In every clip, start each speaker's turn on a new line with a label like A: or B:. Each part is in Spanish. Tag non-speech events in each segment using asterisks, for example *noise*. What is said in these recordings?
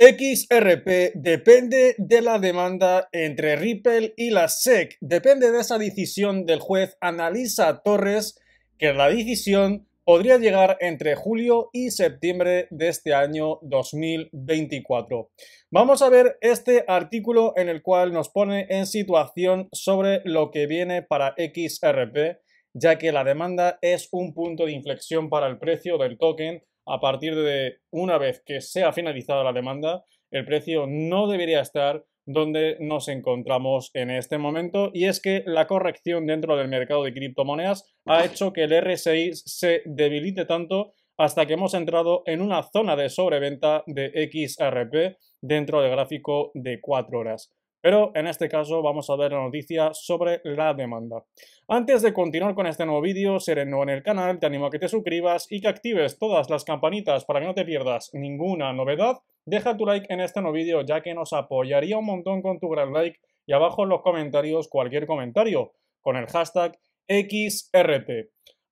A: XRP depende de la demanda entre Ripple y la SEC. Depende de esa decisión del juez Analisa Torres, que la decisión podría llegar entre julio y septiembre de este año 2024. Vamos a ver este artículo en el cual nos pone en situación sobre lo que viene para XRP, ya que la demanda es un punto de inflexión para el precio del token a partir de una vez que sea finalizada la demanda, el precio no debería estar donde nos encontramos en este momento y es que la corrección dentro del mercado de criptomonedas ha hecho que el RSI se debilite tanto hasta que hemos entrado en una zona de sobreventa de XRP dentro del gráfico de 4 horas. Pero en este caso vamos a ver la noticia sobre la demanda. Antes de continuar con este nuevo vídeo, seré nuevo en el canal, te animo a que te suscribas y que actives todas las campanitas para que no te pierdas ninguna novedad. Deja tu like en este nuevo vídeo ya que nos apoyaría un montón con tu gran like y abajo en los comentarios cualquier comentario con el hashtag XRT.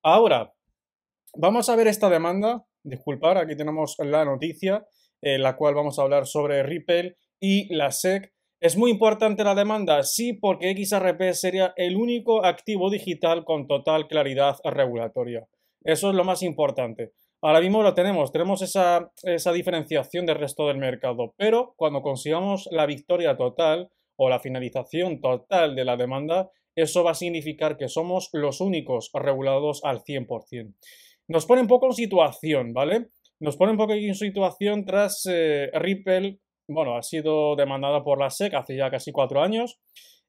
A: Ahora, vamos a ver esta demanda. Disculpar, aquí tenemos la noticia, en eh, la cual vamos a hablar sobre Ripple y la SEC ¿Es muy importante la demanda? Sí, porque XRP sería el único activo digital con total claridad regulatoria. Eso es lo más importante. Ahora mismo lo tenemos, tenemos esa, diferenciación del resto del mercado, pero cuando consigamos la victoria total o la finalización total de la demanda, eso va a significar que somos los únicos regulados al 100%. Nos pone un poco en situación, ¿vale? Nos pone un poco en situación tras eh, Ripple bueno, ha sido demandada por la SEC hace ya casi cuatro años.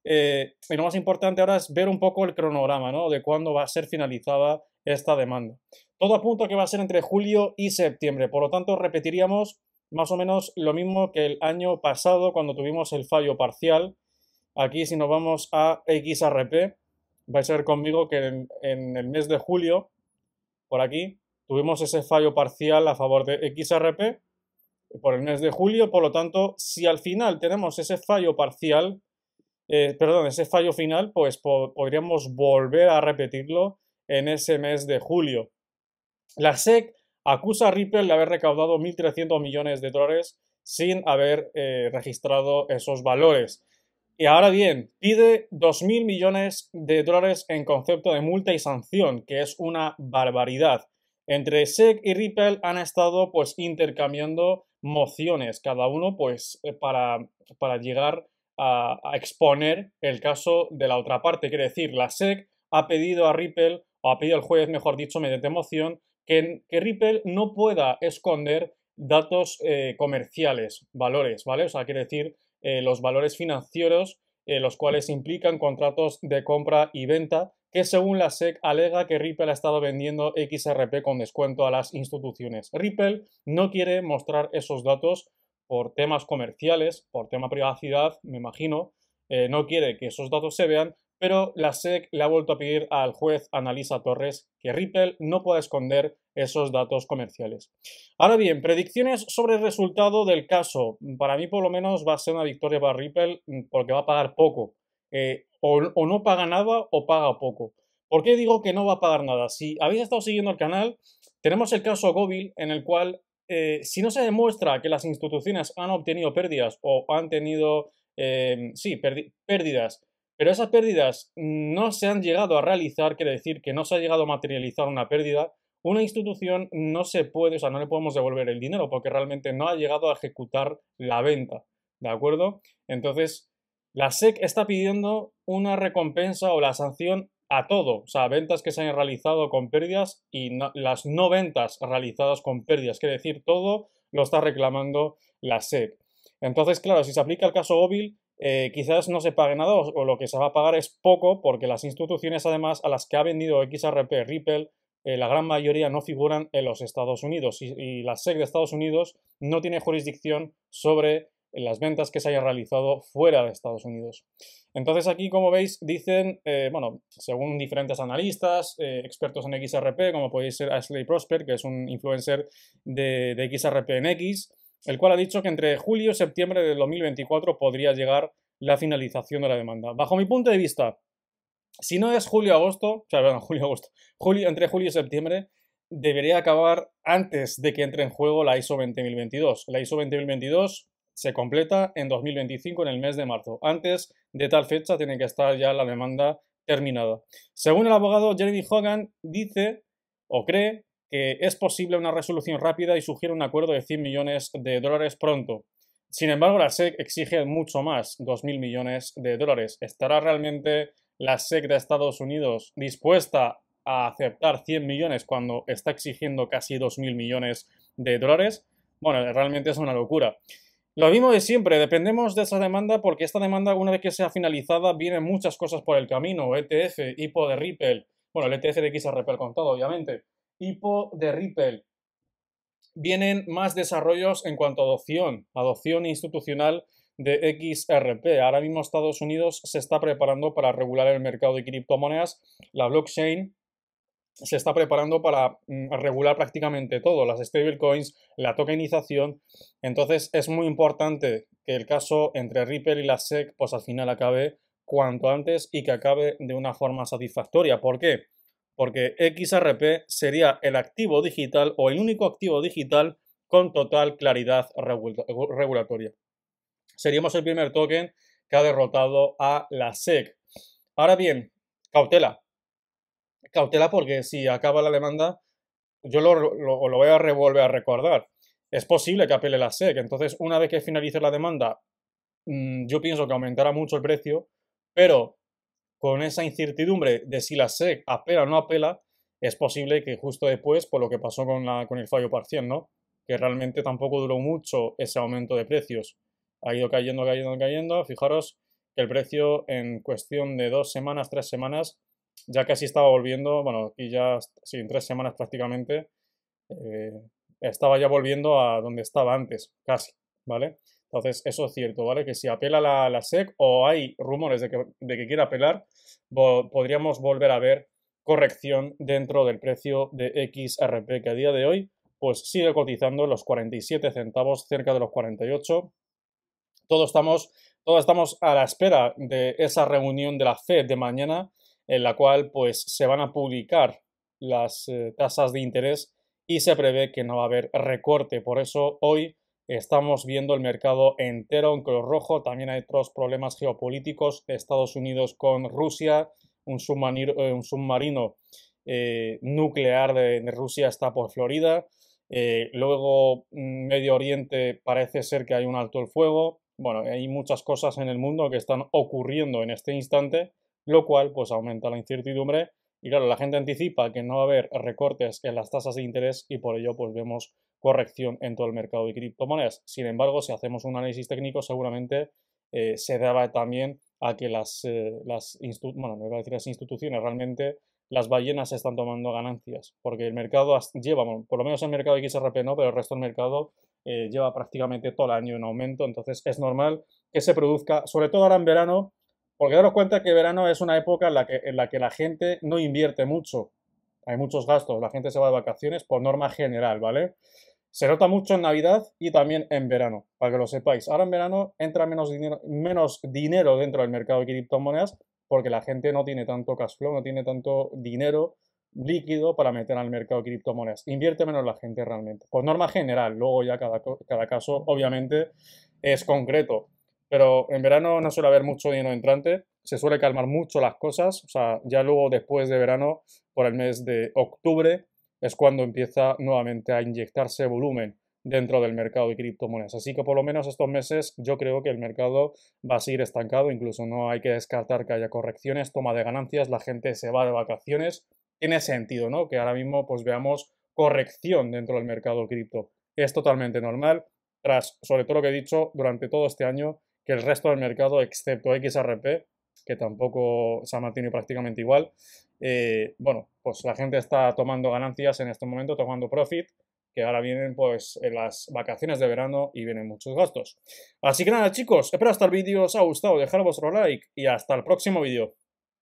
A: Eh, y lo más importante ahora es ver un poco el cronograma, ¿no? De cuándo va a ser finalizada esta demanda. Todo apunta que va a ser entre julio y septiembre. Por lo tanto, repetiríamos más o menos lo mismo que el año pasado cuando tuvimos el fallo parcial. Aquí, si nos vamos a XRP, vais a ver conmigo que en el mes de julio, por aquí, tuvimos ese fallo parcial a favor de XRP por el mes de julio. Por lo tanto, si al final tenemos ese fallo parcial, eh, perdón, ese fallo final, pues podríamos volver a repetirlo en ese mes de julio. La SEC acusa a Ripple de haber recaudado 1.300 millones de dólares sin haber eh, registrado esos valores. Y ahora bien, pide 2.000 millones de dólares en concepto de multa y sanción, que es una barbaridad. Entre SEC y Ripple han estado pues intercambiando mociones, cada uno pues eh, para, llegar a, exponer el caso de la otra parte. Quiere decir, la SEC ha pedido a Ripple, o ha pedido al juez, mejor dicho, mediante moción, que, Ripple no pueda esconder datos eh, comerciales, valores, ¿vale? O sea, quiere decir eh, los valores financieros, los cuales implican contratos de compra y venta que según la SEC alega que Ripple ha estado vendiendo XRP con descuento a las instituciones. Ripple no quiere mostrar esos datos por temas comerciales, por tema privacidad, me imagino. Eh, no quiere que esos datos se vean, pero la SEC le ha vuelto a pedir al juez Analisa Torres que Ripple no pueda esconder esos datos comerciales. Ahora bien, predicciones sobre el resultado del caso. Para mí por lo menos va a ser una victoria para Ripple mm, porque va a pagar poco. Eh, o, no paga nada o paga poco. ¿Por qué digo que no va a pagar nada? Si habéis estado siguiendo el canal, tenemos el caso GOBIL, en el cual eh, si no se demuestra que las instituciones han obtenido pérdidas o han tenido, eh, sí, pérdidas, pero esas pérdidas no se han llegado a realizar, quiere decir que no se ha llegado a materializar una pérdida, una institución no se puede, o sea, no le podemos devolver el dinero porque realmente no ha llegado a ejecutar la venta, ¿de acuerdo? Entonces, la SEC está pidiendo una recompensa o la sanción a todo, o sea, ventas que se han realizado con pérdidas y las no ventas realizadas con pérdidas, que decir, todo lo está reclamando la SEC. Entonces, claro, si se aplica el caso Ovil, eh, quizás no se pague nada o, lo que se va a pagar es poco, porque las instituciones, además, a las que ha vendido XRP Ripple, eh, la gran mayoría no figuran en los Estados Unidos y la SEC de Estados Unidos no tiene jurisdicción sobre en las ventas que se haya realizado fuera de Estados Unidos. Entonces aquí, como veis, dicen, eh, bueno, según diferentes analistas, eh, expertos en XRP, como podéis ser Ashley Prosper, que es un influencer de, XRP en X, el cual ha dicho que entre julio y septiembre del 2024 podría llegar la finalización de la demanda. Bajo mi punto de vista, si no es julio-agosto, o sea, *laughs* julio-agosto, julio, entre julio y septiembre, debería acabar antes de que entre en juego la ISO 20022. La ISO 20022 se completa en 2025, en el mes de marzo. Antes de tal fecha tiene que estar ya la demanda terminada. Según el abogado Jeremy Hogan, dice o cree que es posible una resolución rápida y sugiere un acuerdo de 100 millones de dólares pronto. Sin embargo, la SEC exige mucho más, 2.000 millones de dólares. ¿Estará realmente la SEC de Estados Unidos dispuesta a aceptar 100 millones cuando está exigiendo casi 2.000 millones de dólares? Bueno, realmente es una locura. Lo mismo de siempre, dependemos de esa demanda porque esta demanda, una vez que sea finalizada, vienen muchas cosas por el camino. ETF, hipo de Ripple, bueno, el ETF de XRP con contado, obviamente. Hipo de Ripple. Vienen más desarrollos en cuanto a adopción, adopción institucional de XRP. Ahora mismo Estados Unidos se está preparando para regular el mercado de criptomonedas. La blockchain se está preparando para mm, regular prácticamente todo, las stablecoins, la tokenización. Entonces es muy importante que el caso entre Ripple y la SEC pues al final acabe cuanto antes y que acabe de una forma satisfactoria. ¿Por qué? Porque XRP sería el activo digital o el único activo digital con total claridad regulatoria. Seríamos el primer token que ha derrotado a la SEC. Ahora bien, cautela, cautela porque si acaba la demanda, yo lo, lo, voy a revolver a recordar. Es posible que apele la SEC, entonces una vez que finalice la demanda, mm, yo pienso que aumentará mucho el precio, pero con esa incertidumbre de si la SEC apela o no apela, es posible que justo después, por lo que pasó con, la, con el fallo parcial, ¿no? que realmente tampoco duró mucho ese aumento de precios. Ha ido cayendo, cayendo, cayendo. Fijaros que el precio en cuestión de dos semanas, tres semanas, ya casi estaba volviendo, bueno, y ya, sí, en tres semanas prácticamente, eh, estaba ya volviendo a donde estaba antes, casi, ¿vale? Entonces, eso es cierto, ¿vale? Que si apela la, la SEC o hay rumores de que, de quiera apelar, podríamos volver a ver corrección dentro del precio de XRP, que a día de hoy, pues sigue cotizando los 47 centavos, cerca de los 48. estamos, todos estamos a la espera de esa reunión de la FED de mañana, en la cual pues se van a publicar las eh, tasas de interés y se prevé que no va a haber recorte. Por eso hoy estamos viendo el mercado entero en color rojo. También hay otros problemas geopolíticos, Estados Unidos con Rusia, un eh, submarino, eh, nuclear de, Rusia está por Florida. luego, mm, Medio Oriente parece ser que hay un alto el fuego. Bueno, hay muchas cosas en el mundo que están ocurriendo en este instante lo cual pues aumenta la incertidumbre y claro, la gente anticipa que no va a haber recortes en las tasas de interés y por ello pues vemos corrección en todo el mercado de criptomonedas. Sin embargo, si hacemos un análisis técnico seguramente eh, se daba también a que las, eh, las, decir las instituciones, realmente las ballenas están tomando ganancias, porque el mercado lleva, por lo menos el mercado de XRP no, pero el resto del mercado eh, lleva prácticamente todo el año en aumento, entonces es normal que se produzca, sobre todo ahora en verano, porque daros cuenta que verano es una época en la, que, la gente no invierte mucho. Hay muchos gastos, la gente se va de vacaciones por norma general, ¿vale? Se nota mucho en Navidad y también en verano, para que lo sepáis. Ahora en verano entra menos dinero, dentro del mercado de criptomonedas porque la gente no tiene tanto cash flow, no tiene tanto dinero líquido para meter al mercado de criptomonedas. Invierte menos la gente realmente. Por norma general, luego ya cada caso obviamente es concreto pero en verano no suele haber mucho dinero entrante, se suele calmar mucho las cosas, o sea, ya luego después de verano, por el mes de octubre, es cuando empieza nuevamente a inyectarse volumen dentro del mercado de criptomonedas. Así que por lo menos estos meses yo creo que el mercado va a seguir estancado, incluso no hay que descartar que haya correcciones, toma de ganancias, la gente se va de vacaciones. Tiene sentido, ¿no? Que ahora mismo pues veamos corrección dentro del mercado cripto. Es totalmente normal, tras, sobre todo lo que he dicho, durante todo este año que el resto del mercado, excepto XRP, que tampoco se ha mantenido prácticamente igual. Eh, bueno, pues la gente está tomando ganancias en este momento, tomando profit, que ahora vienen pues las vacaciones de verano y vienen muchos gastos. Así que nada chicos, espero hasta el vídeo os ha gustado, dejad vuestro like y hasta el próximo vídeo.